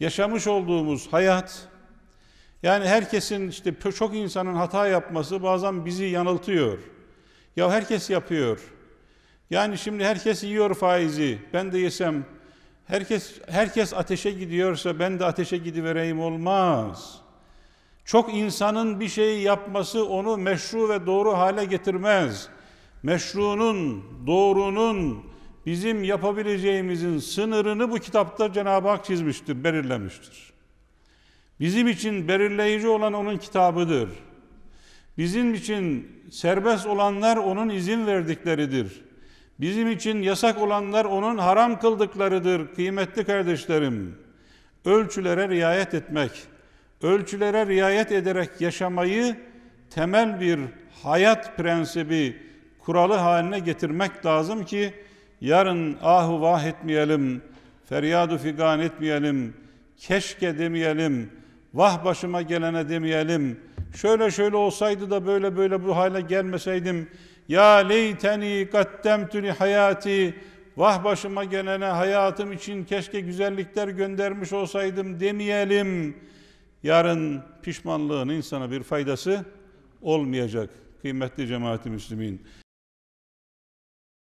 yaşamış olduğumuz hayat yani herkesin işte çok insanın hata yapması bazen bizi yanıltıyor. Ya herkes yapıyor. Yani şimdi herkes yiyor faizi. Ben de yesem herkes herkes ateşe gidiyorsa ben de ateşe gidivereyim olmaz. Çok insanın bir şey yapması onu meşru ve doğru hale getirmez. Meşrunun, doğrunun, bizim yapabileceğimizin sınırını bu kitapta Cenab-ı Hak çizmiştir, belirlemiştir. Bizim için belirleyici olan onun kitabıdır. Bizim için serbest olanlar onun izin verdikleridir. Bizim için yasak olanlar onun haram kıldıklarıdır kıymetli kardeşlerim. Ölçülere riayet etmek, ölçülere riayet ederek yaşamayı temel bir hayat prensibi, kuralı haline getirmek lazım ki yarın ahu vah etmeyelim, feryadu figan etmeyelim, keşke demeyelim, vah başıma gelene demeyelim, şöyle şöyle olsaydı da böyle böyle bu hale gelmeseydim, ya leyteni kaddemtü li hayati, vah başıma gelene hayatım için keşke güzellikler göndermiş olsaydım demeyelim. Yarın pişmanlığın insana bir faydası olmayacak kıymetli cemaati müslümin.